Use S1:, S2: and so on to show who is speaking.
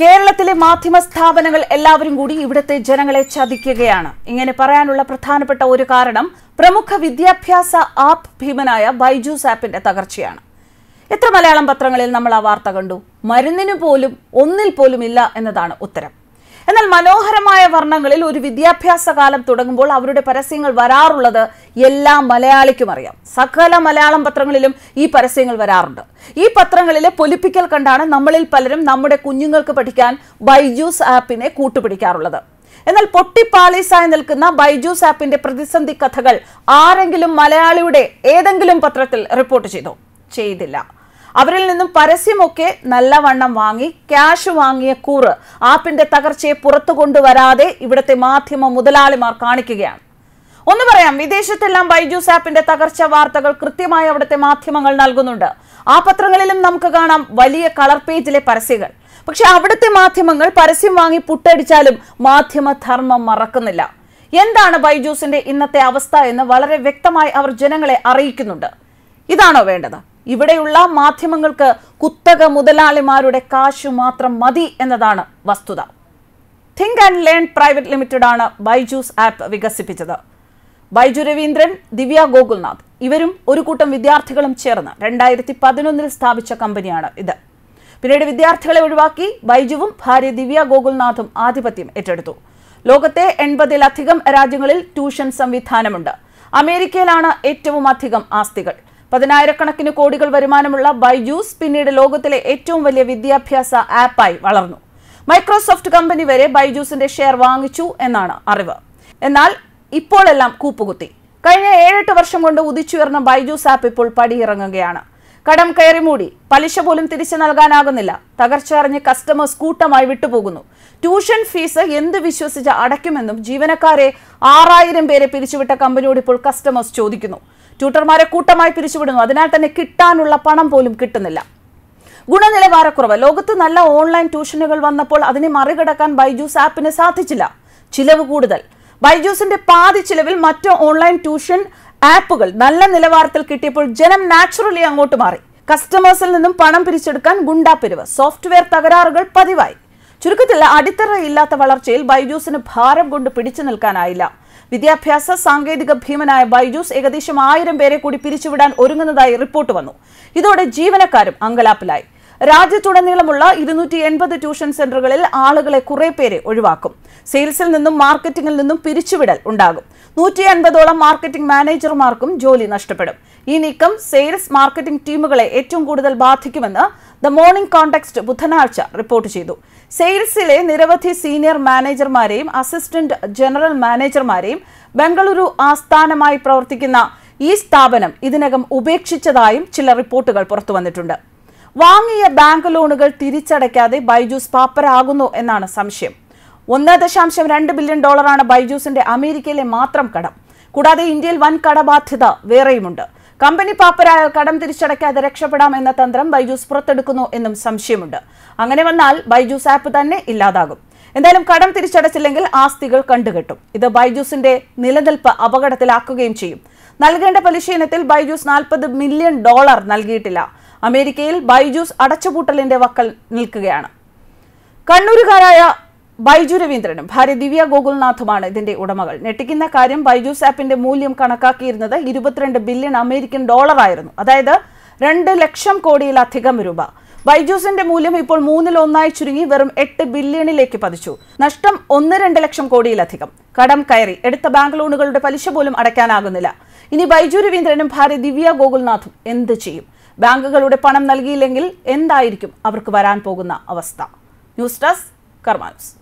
S1: കേരളത്തിലെ മാധ്യമ സ്ഥാപനങ്ങൾ എല്ലാവരും കൂടി ഇവിടുത്തെ ജനങ്ങളെ ചതിക്കുകയാണ് ഇങ്ങനെ പറയാനുള്ള പ്രധാനപ്പെട്ട ഒരു കാരണം പ്രമുഖ വിദ്യാഭ്യാസ ആപ്പ് ഭീമനായ ബൈജൂസ് ആപ്പിന്റെ തകർച്ചയാണ് എത്ര മലയാളം പത്രങ്ങളിൽ നമ്മൾ ആ വാർത്ത കണ്ടു മരുന്നിനു പോലും ഒന്നിൽ പോലും ഇല്ല എന്നതാണ് ഉത്തരം മനോഹരമായ വർണ്ണങ്ങളിൽ ഒരു വിദ്യാഭ്യാസ കാലം തുടങ്ങുമ്പോൾ അവരുടെ പരസ്യങ്ങൾ വരാറുള്ളത് എല്ലാ മലയാളിക്കും അറിയാം സകല മലയാളം പത്രങ്ങളിലും ഈ പരസ്യങ്ങൾ വരാറുണ്ട് ഈ പത്രങ്ങളിലെ പൊലിപ്പിക്കൽ കണ്ടാണ് നമ്മളിൽ പലരും നമ്മുടെ കുഞ്ഞുങ്ങൾക്ക് പഠിക്കാൻ ബൈജൂസ് ആപ്പിനെ കൂട്ടുപിടിക്കാറുള്ളത് എന്നാൽ പൊട്ടിപ്പാളീസായി നിൽക്കുന്ന ബൈജൂസ് ആപ്പിന്റെ പ്രതിസന്ധി കഥകൾ ആരെങ്കിലും മലയാളിയുടെ ഏതെങ്കിലും പത്രത്തിൽ റിപ്പോർട്ട് ചെയ്തു ചെയ്തില്ല അവരിൽ നിന്നും പരസ്യമൊക്കെ നല്ലവണ്ണം വാങ്ങി ക്യാഷ് വാങ്ങിയ കൂറ് ആപ്പിന്റെ തകർച്ചയെ പുറത്തു കൊണ്ടുവരാതെ ഇവിടുത്തെ മാധ്യമ മുതലാളിമാർ കാണിക്കുകയാണ് ഒന്ന് പറയാം വിദേശത്തെല്ലാം ബൈജൂസ് ആപ്പിന്റെ തകർച്ച വാർത്തകൾ കൃത്യമായി അവിടുത്തെ മാധ്യമങ്ങൾ നൽകുന്നുണ്ട് ആ പത്രങ്ങളിലും നമുക്ക് കാണാം വലിയ കളർ പേജിലെ പരസ്യങ്ങൾ പക്ഷെ അവിടുത്തെ മാധ്യമങ്ങൾ പരസ്യം വാങ്ങി പുട്ടടിച്ചാലും മാധ്യമധർമ്മം മറക്കുന്നില്ല എന്താണ് ബൈജൂസിന്റെ ഇന്നത്തെ അവസ്ഥ എന്ന് വളരെ വ്യക്തമായി അവർ ജനങ്ങളെ അറിയിക്കുന്നുണ്ട് ഇതാണോ വേണ്ടത് ഇവിടെയുള്ള മാധ്യമങ്ങൾക്ക് കുത്തക മുതലാളിമാരുടെ കാശു മാത്രം മതി എന്നതാണ് വസ്തുത think and learn private limited ആണ് ബൈജൂസ് ആപ്പ് വികസിപ്പിച്ചത് ബൈജു രവീന്ദ്രൻ ദിവ്യ ഗോകുൽനാഥ് ഇവരും ഒരു കൂട്ടം വിദ്യാർത്ഥികളും ചേർന്ന് രണ്ടായിരത്തി പതിനൊന്നിൽ സ്ഥാപിച്ച കമ്പനിയാണ് ഇത് പിന്നീട് വിദ്യാർത്ഥികളെ ഒഴിവാക്കി ബൈജുവും ഭാര്യ ദിവ്യ ഗോകുൽനാഥും ആധിപത്യം ഏറ്റെടുത്തു ലോകത്തെ എൺപതിലധികം രാജ്യങ്ങളിൽ ട്യൂഷൻ സംവിധാനമുണ്ട് അമേരിക്കയിലാണ് ഏറ്റവും അധികം ആസ്തികൾ പതിനായിരക്കണക്കിന് കോടികൾ വരുമാനമുള്ള ബൈജൂസ് പിന്നീട് ലോകത്തിലെ ഏറ്റവും വലിയ വിദ്യാഭ്യാസ ആപ്പായി വളർന്നു മൈക്രോസോഫ്റ്റ് കമ്പനി വരെ ബൈജൂസിന്റെ ഷെയർ വാങ്ങിച്ചു എന്നാണ് അറിവ് എന്നാൽ ഇപ്പോഴെല്ലാം കൂപ്പുകുത്തി കഴിഞ്ഞ ഏഴെട്ട് വർഷം കൊണ്ട് ഉദിച്ചുയർന്ന ബൈജൂസ് ആപ്പ് ഇപ്പോൾ പടിയിറങ്ങുകയാണ് കടം കയറി മൂടി പലിശ പോലും തിരിച്ചു നൽകാനാകുന്നില്ല തകർച്ച അറിഞ്ഞ് കസ്റ്റമേഴ്സ് കൂട്ടമായി വിട്ടുപോകുന്നു ട്യൂഷൻ ഫീസ് എന്ത് വിശ്വസിച്ച് അടയ്ക്കുമെന്നും ജീവനക്കാരെ ആറായിരം പേരെ പിരിച്ചുവിട്ട കമ്പനിയോട് ഇപ്പോൾ കസ്റ്റമേഴ്സ് ചോദിക്കുന്നു ട്യൂട്ടർമാരെ കൂട്ടമായി പിരിച്ചുവിടുന്നു അതിനാൽ തന്നെ കിട്ടാനുള്ള പണം പോലും കിട്ടുന്നില്ല ഗുണനിലവാരക്കുറവ് ലോകത്ത് നല്ല ഓൺലൈൻ ട്യൂഷനുകൾ വന്നപ്പോൾ അതിനെ മറികടക്കാൻ ബൈജൂസ് ആപ്പിന് സാധിച്ചില്ല ചിലവ് കൂടുതൽ ബൈജൂസിന്റെ പാതി ചിലവിൽ മറ്റ് ഓൺലൈൻ ട്യൂഷൻ ആപ്പുകൾ നല്ല നിലവാരത്തിൽ കിട്ടിയപ്പോൾ ജനം നാച്ചുറലി അങ്ങോട്ട് മാറി കസ്റ്റമേഴ്സിൽ നിന്നും പണം പിരിച്ചെടുക്കാൻ ഗുണ്ടാപ്പിരിവ് സോഫ്റ്റ്വെയർ തകരാറുകൾ പതിവായി ചുരുക്കത്തിൽ അടിത്തറയില്ലാത്ത വളർച്ചയിൽ ബൈജൂസിന് ഭാരം കൊണ്ട് പിടിച്ചു നിൽക്കാനായില്ല വിദ്യാഭ്യാസ സാങ്കേതിക ഭീമനായ ബൈജൂസ് ഏകദേശം ആയിരം പേരെ കൂടി പിരിച്ചുവിടാൻ ഒരുങ്ങുന്നതായി റിപ്പോർട്ട് വന്നു ഇതോടെ ജീവനക്കാരും അങ്കലാപ്പിലായി രാജ്യത്തുടനീളമുള്ള ഇരുന്നൂറ്റി എൺപത് ട്യൂഷൻ സെന്ററുകളിൽ ആളുകളെ കുറെ പേരെ ഒഴിവാക്കും സെയിൽസിൽ നിന്നും മാർക്കറ്റിംഗിൽ നിന്നും പിരിച്ചുവിടൽ ഉണ്ടാകും നൂറ്റി അൻപതോളം മാർക്കറ്റിംഗ് മാനേജർമാർക്കും ജോലി നഷ്ടപ്പെടും ഈ നീക്കം സെയിൽസ് മാർക്കറ്റിംഗ് ടീമുകളെ ഏറ്റവും കൂടുതൽ ബാധിക്കുമെന്ന് ദ മോർണിംഗ് കോണ്ടെക്സ്റ്റ് ബുധനാഴ്ച റിപ്പോർട്ട് ചെയ്തു സെയിൽസിലെ നിരവധി സീനിയർ മാനേജർമാരെയും അസിസ്റ്റന്റ് ജനറൽ മാനേജർമാരെയും ബംഗളൂരു ആസ്ഥാനമായി പ്രവർത്തിക്കുന്ന ഈ സ്ഥാപനം ഇതിനകം ഉപേക്ഷിച്ചതായും ചില റിപ്പോർട്ടുകൾ പുറത്തുവന്നിട്ടുണ്ട് വാങ്ങിയ ബാങ്ക് ലോണുകൾ തിരിച്ചടയ്ക്കാതെ ബൈജൂസ് പാപ്പരാകുന്നു എന്നാണ് സംശയം ഒന്ന് ദശാംശം രണ്ട് ബില്യൺ ഡോളറാണ് ബൈജൂസിന്റെ അമേരിക്കയിലെ മാത്രം കടം കൂടാതെ ഇന്ത്യയിൽ വൻ കടബാധ്യത വേറെയുമുണ്ട് കമ്പനി പാപ്പരായ കടം തിരിച്ചടയ്ക്കാതെ രക്ഷപ്പെടാം എന്ന തന്ത്രം ബൈജൂസ് പുറത്തെടുക്കുന്നു എന്നും സംശയമുണ്ട് അങ്ങനെ വന്നാൽ ബൈജൂസ് ആപ്പ് തന്നെ ഇല്ലാതാകും എന്തായാലും കടം തിരിച്ചടച്ചില്ലെങ്കിൽ ആസ്തികൾ കണ്ടുകെട്ടും ഇത് ബൈജൂസിന്റെ നിലനിൽപ്പ് അപകടത്തിലാക്കുകയും ചെയ്യും നൽകേണ്ട പലിശ ഇനത്തിൽ ബൈജൂസ് നാൽപ്പത് മില്യൺ ഡോളർ നൽകിയിട്ടില്ല അമേരിക്കയിൽ ബൈജൂസ് അടച്ചുപൂട്ടലിന്റെ വക്കൽ നിൽക്കുകയാണ് കണ്ണൂരുകാരായ ബൈജു രവീന്ദ്രനും ഭാര്യ ദിവ്യ ഗോകുൽനാഥുമാണ് ഇതിന്റെ ഉടമകൾ ഞെട്ടിക്കുന്ന കാര്യം ബൈജൂസ് ആപ്പിന്റെ മൂല്യം കണക്കാക്കിയിരുന്നത് ഇരുപത്തിരണ്ട് ബില്യൺ അമേരിക്കൻ ഡോളർ ആയിരുന്നു അതായത് രണ്ട് ലക്ഷം കോടിയിലധികം രൂപ ബൈജൂസിന്റെ മൂല്യം ഇപ്പോൾ മൂന്നിൽ ഒന്നായി ചുരുങ്ങി വെറും എട്ട് ബില്യണിലേക്ക് പതിച്ചു നഷ്ടം ഒന്ന് രണ്ട് ലക്ഷം കോടിയിലധികം കടം കയറി എടുത്ത ബാങ്ക് ലോണുകളുടെ പലിശ പോലും അടയ്ക്കാനാകുന്നില്ല ഇനി ബൈജു രവീന്ദ്രനും ഭാര്യ ദിവ്യ ഗോകുൽനാഥും എന്ത് ചെയ്യും ബാങ്കുകളുടെ പണം നൽകിയില്ലെങ്കിൽ എന്തായിരിക്കും അവർക്ക് വരാൻ പോകുന്ന അവസ്ഥ ന്യൂസ് ഡെസ്ക് കർമാൻസ്